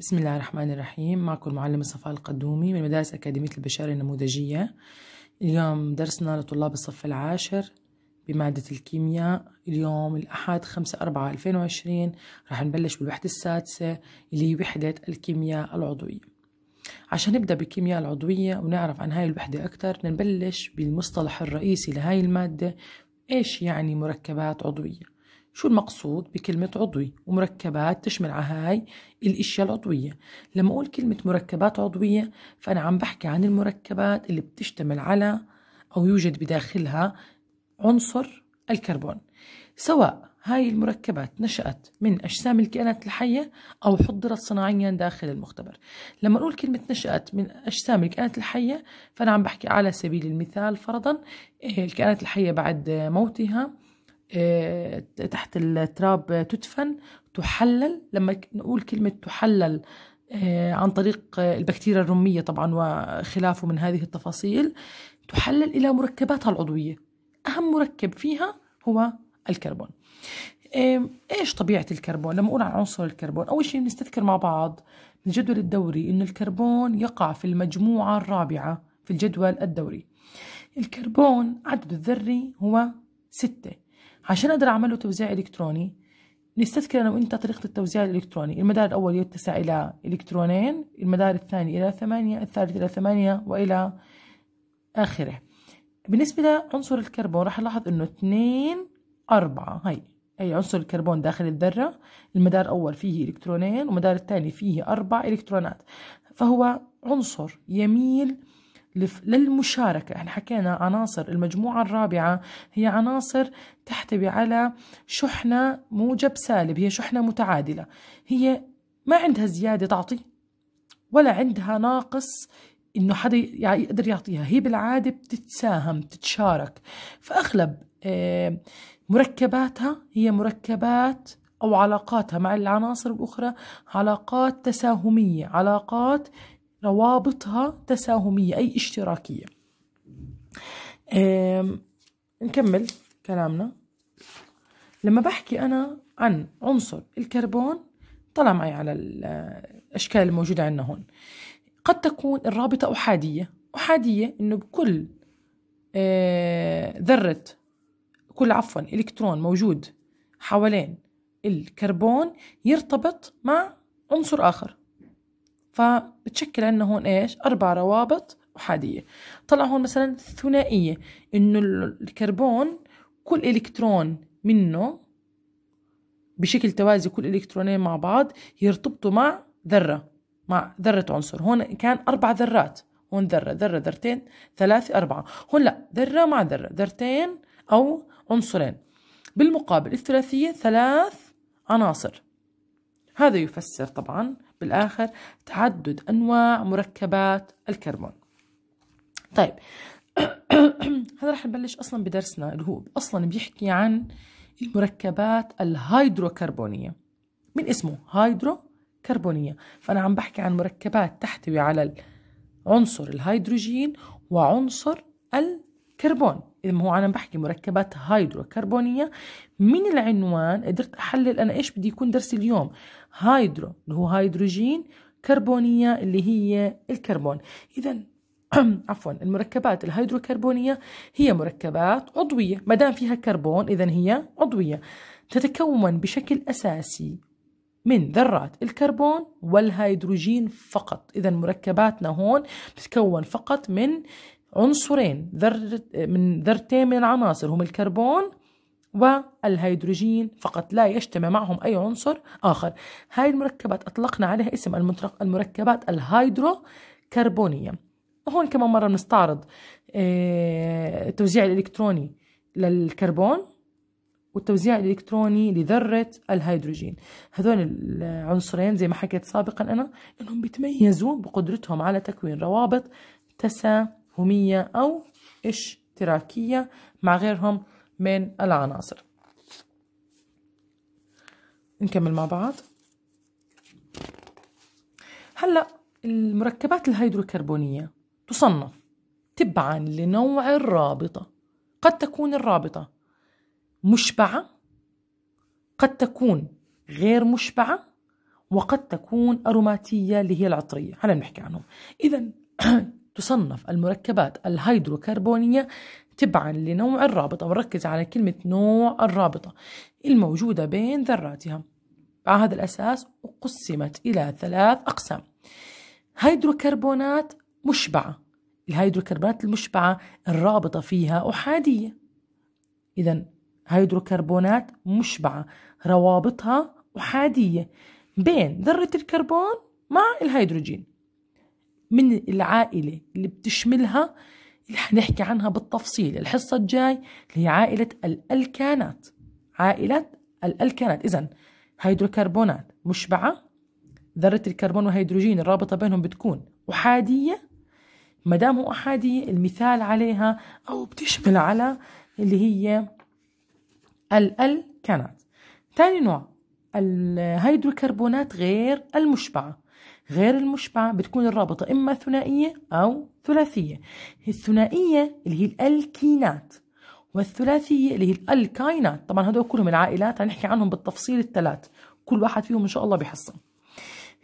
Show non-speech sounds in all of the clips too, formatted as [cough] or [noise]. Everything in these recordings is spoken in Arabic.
بسم الله الرحمن الرحيم معكم المعلمة صفاء القدومي من مدارس أكاديمية البشارة النموذجية اليوم درسنا لطلاب الصف العاشر بمادة الكيمياء اليوم الأحد خمسة أربعة ألفين وعشرين راح نبلش بالوحدة السادسة اللي هي وحدة الكيمياء العضوية عشان نبدأ بالكيمياء العضوية ونعرف عن هاي الوحدة أكثر نبلش بالمصطلح الرئيسي لهاي المادة إيش يعني مركبات عضوية شو المقصود بكلمة عضوي ومركبات تشمل على هاي الأشياء العضوية لما أقول كلمة مركبات عضوية فأنا عم بحكي عن المركبات اللي بتشتمل على أو يوجد بداخلها عنصر الكربون سواء هاي المركبات نشأت من أجسام الكائنات الحية أو حضرت صناعيا داخل المختبر لما نقول كلمة نشأت من أجسام الكائنات الحية فأنا عم بحكي على سبيل المثال فرضا إيه، الكائنات الحية بعد موتها آه، تحت التراب تدفن تحلل لما نقول كلمة تحلل آه، عن طريق آه، البكتيريا الرمية طبعا وخلافه من هذه التفاصيل تحلل إلى مركباتها العضوية أهم مركب فيها هو الكربون ايش طبيعه الكربون لما اقول عن عنصر الكربون اول شيء بنستذكر مع بعض من الجدول الدوري انه الكربون يقع في المجموعه الرابعه في الجدول الدوري الكربون عدده الذري هو ستة عشان أقدر اعمل له توزيع إلكتروني نستذكر أنا وأنت طريقة التوزيع الإلكتروني المدار الأول يتسع إلى إلكترونين المدار الثاني إلى ثمانية الثالث إلى ثمانية وإلى آخره بالنسبة لعنصر الكربون راح نلاحظ أنه اثنين أربعة هاي أي عنصر الكربون داخل الذرة المدار الأول فيه إلكترونين والمدار الثاني فيه أربع إلكترونات فهو عنصر يميل للمشاركة احنا حكينا عناصر المجموعة الرابعة هي عناصر تحتوي على شحنة موجب سالب هي شحنة متعادلة هي ما عندها زيادة تعطي ولا عندها ناقص انه حدا يقدر يعطيها هي بالعادة بتتساهم بتتشارك فأغلب آه، مركباتها هي مركبات أو علاقاتها مع العناصر الأخرى علاقات تساهمية علاقات روابطها تساهمية أي اشتراكية نكمل كلامنا لما بحكي أنا عن عنصر الكربون طلع معي على الأشكال آه، الموجودة عندنا هون قد تكون الرابطة أحادية أحادية إنه بكل آه، ذرة كل عفوا إلكترون موجود حوالين الكربون يرتبط مع عنصر آخر فبتشكل عندنا هون ايش اربع روابط احاديه طلع هون مثلا ثنائيه انه الكربون كل الكترون منه بشكل توازي كل الكترونين مع بعض يرتبطوا مع ذره مع ذره عنصر هون كان اربع ذرات هون ذره ذره ذرتين ثلاثه اربعه هون لا ذره مع ذره ذرتين او عنصرين بالمقابل الثلاثيه ثلاث عناصر هذا يفسر طبعا بالآخر تعدد أنواع مركبات الكربون طيب [clears throat] هذا رح نبلش أصلا بدرسنا اللي هو أصلا بيحكي عن المركبات الهيدروكربونية من اسمه هيدروكربونية فأنا عم بحكي عن مركبات تحتوي على عنصر الهيدروجين وعنصر الكربون إذا هو أنا بحكي مركبات هيدروكربونية من العنوان قدرت أحلل أنا إيش بدي يكون درسي اليوم هايدرو اللي هو هيدروجين كربونية اللي هي الكربون إذا [clears throat] عفوا المركبات الهيدروكربونية هي مركبات عضوية ما دام فيها كربون إذا هي عضوية تتكون بشكل أساسي من ذرات الكربون والهيدروجين فقط إذا مركباتنا هون تتكون فقط من عنصرين ذر من ذرتين من العناصر هم الكربون والهيدروجين فقط لا يجتمع معهم أي عنصر آخر هاي المركبات أطلقنا عليها اسم المركبات الهيدروكربونية وهون كمان مرة بنستعرض التوزيع آه، الإلكتروني للكربون والتوزيع الإلكتروني لذرة الهيدروجين هذول العنصرين زي ما حكيت سابقا أنا أنهم بيتميزوا بقدرتهم على تكوين روابط تساهمية أو اشتراكية مع غيرهم من العناصر نكمل مع بعض هلا المركبات الهيدروكربونية تصنف تبعا لنوع الرابطة قد تكون الرابطة مشبعة قد تكون غير مشبعة وقد تكون أروماتية اللي هي العطرية هلا بنحكي عنهم إذا [clears throat] تصنف المركبات الهيدروكربونية تبعا لنوع الرابطة ونركز على كلمة نوع الرابطة الموجودة بين ذراتها على هذا الأساس قسمت إلى ثلاث أقسام هيدروكربونات مشبعة الهيدروكربونات المشبعة الرابطة فيها أحادية إذا هيدروكربونات مشبعة روابطها أحادية بين ذرة الكربون مع الهيدروجين من العائلة اللي بتشملها اللي حنحكي عنها بالتفصيل الحصة الجاي اللي هي عائلة الألكانات عائلة الألكانات إذا هيدروكربونات مشبعة ذرة الكربون والهيدروجين الرابطة بينهم بتكون أحادية ما دام هو أحادية المثال عليها أو بتشمل على اللي هي الألكانات ثاني نوع الهيدروكربونات غير المشبعة غير المشبعة بتكون الرابطة إما ثنائية أو ثلاثية الثنائية اللي هي الألكينات والثلاثية اللي هي الألكاينات طبعا هدول كلهم العائلات هنحكي عنهم بالتفصيل الثلاث كل واحد فيهم إن شاء الله بحصة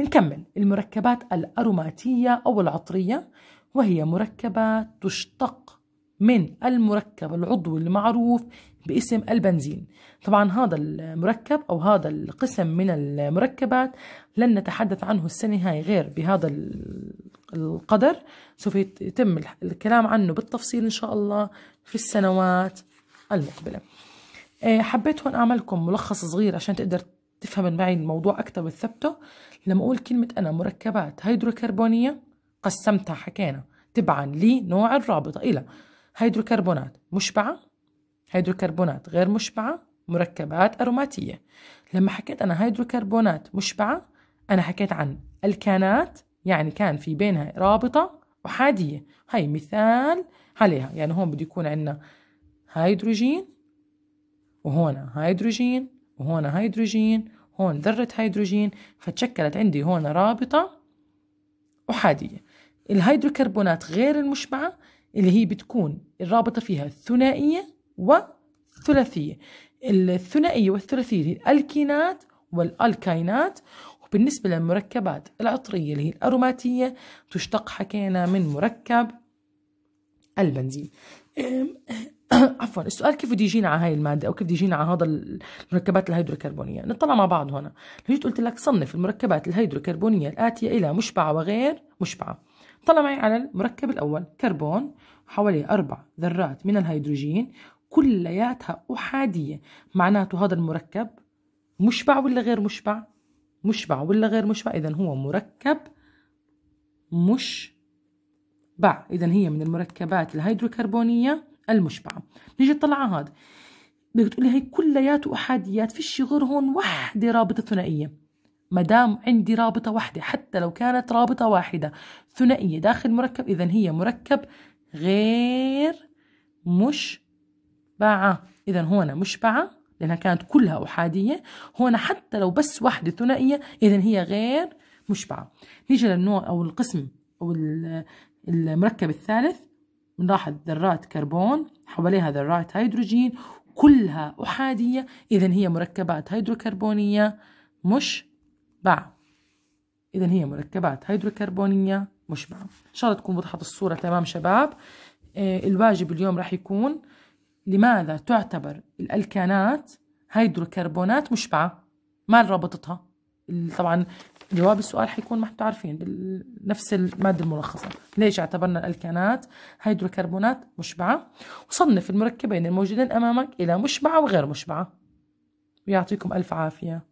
نكمل المركبات الأروماتية أو العطرية وهي مركبات تشتق من المركب العضوي المعروف باسم البنزين طبعا هذا المركب أو هذا القسم من المركبات لن نتحدث عنه السنة هاي غير بهذا القدر سوف يتم الكلام عنه بالتفصيل إن شاء الله في السنوات المقبلة آه، حبيت هون أعمل لكم ملخص صغير عشان تقدر تفهم معي الموضوع أكثر وتثبته لما أقول كلمة أنا مركبات هيدروكربونية قسمتها حكينا تبعا لنوع الرابطة إلى هيدروكربونات مشبعة هيدروكربونات غير مشبعة مركبات أروماتية لما حكيت أنا هيدروكربونات مشبعة أنا حكيت عن الكانات يعني كان في بينها رابطة أحادية هاي مثال عليها يعني هون بده يكون عندنا هيدروجين وهون هيدروجين وهون هيدروجين هون ذرة هيدروجين فتشكلت عندي هون رابطة أحادية الهيدروكربونات غير المشبعة اللي هي بتكون الرابطة فيها ثنائية وثلاثية الثنائية والثلاثية هي الكينات والألكينات وبالنسبة للمركبات العطرية اللي هي الأروماتية تشتق حكينا من مركب البنزين [coughs] عفوا السؤال كيف بده يجينا على هاي الماده او كيف بده يجينا على هذا المركبات الهيدروكربونيه نطلع مع بعض هنا جيت قلت لك صنف المركبات الهيدروكربونيه الاتيه الى مشبعه وغير مشبعه طلع معي على المركب الأول كربون حوالي أربع ذرات من الهيدروجين كلياتها أحادية معناته هذا المركب مشبع ولا غير مشبع مشبع ولا غير مشبع إذا هو مركب مش باع إذا هي من المركبات الهيدروكربونية المشبعة نيجي على هذا بدك تقولي هي كلياته أحاديات فيش غير هون وحدة رابطة ثنائية ما دام عندي رابطة واحدة حتى لو كانت رابطة واحدة ثنائية داخل مركب إذا هي مركب غير مشبعة إذا هنا مشبعة لأنها كانت كلها أحادية هنا حتى لو بس واحدة ثنائية إذا هي غير مشبعة نيجي للنوع أو القسم أو المركب الثالث نلاحظ ذرات كربون حواليها ذرات هيدروجين كلها أحادية إذا هي مركبات هيدروكربونية مش باع إذا هي مركبات هيدروكربونية مشبعة إن شاء الله تكون وضحت الصورة تمام شباب آه، الواجب اليوم راح يكون لماذا تعتبر الألكانات هيدروكربونات مشبعة ما ربطتها طبعا جواب السؤال حيكون ما انتم عارفين بنفس المادة الملخصة ليش اعتبرنا الألكانات هيدروكربونات مشبعة وصنف المركبين الموجودين أمامك إلى مشبعة وغير مشبعة ويعطيكم ألف عافية